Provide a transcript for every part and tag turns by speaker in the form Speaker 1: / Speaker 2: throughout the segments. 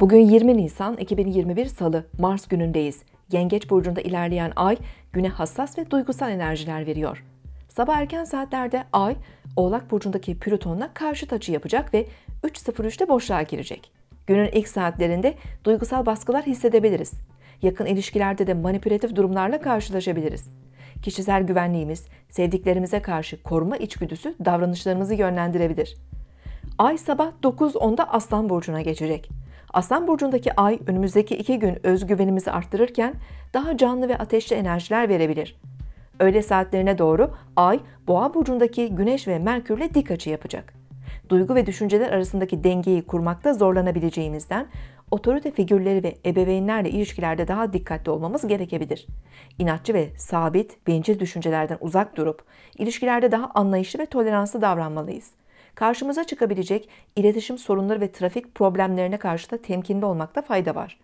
Speaker 1: Bugün 20 Nisan 2021 Salı, Mars günündeyiz. Yengeç burcunda ilerleyen ay güne hassas ve duygusal enerjiler veriyor. Sabah erken saatlerde ay Oğlak burcundaki Plüton'la karşı açı yapacak ve 3.03'te boşluğa girecek. Günün ilk saatlerinde duygusal baskılar hissedebiliriz. Yakın ilişkilerde de manipülatif durumlarla karşılaşabiliriz. Kişisel güvenliğimiz, sevdiklerimize karşı koruma içgüdüsü davranışlarımızı yönlendirebilir. Ay sabah 9.10'da Aslan burcuna geçecek. Aslan burcundaki ay önümüzdeki iki gün özgüvenimizi arttırırken daha canlı ve ateşli enerjiler verebilir. Öğle saatlerine doğru ay boğa burcundaki güneş ve merkürle dik açı yapacak. Duygu ve düşünceler arasındaki dengeyi kurmakta zorlanabileceğimizden otorite figürleri ve ebeveynlerle ilişkilerde daha dikkatli olmamız gerekebilir. İnatçı ve sabit, bencil düşüncelerden uzak durup ilişkilerde daha anlayışlı ve toleranslı davranmalıyız.'' karşımıza çıkabilecek iletişim sorunları ve trafik problemlerine karşı da temkinli olmakta fayda var.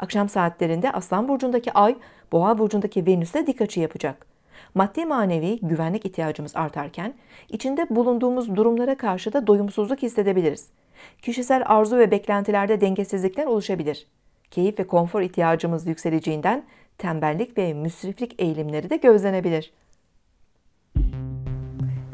Speaker 1: Akşam saatlerinde Aslan Burcu'ndaki Ay, Boğa Burcu'ndaki Venüs'e dik açı yapacak. Maddi manevi güvenlik ihtiyacımız artarken, içinde bulunduğumuz durumlara karşı da doyumsuzluk hissedebiliriz. Kişisel arzu ve beklentilerde dengesizlikler oluşabilir. Keyif ve konfor ihtiyacımız yükseleceğinden tembellik ve müsriflik eğilimleri de gözlenebilir.''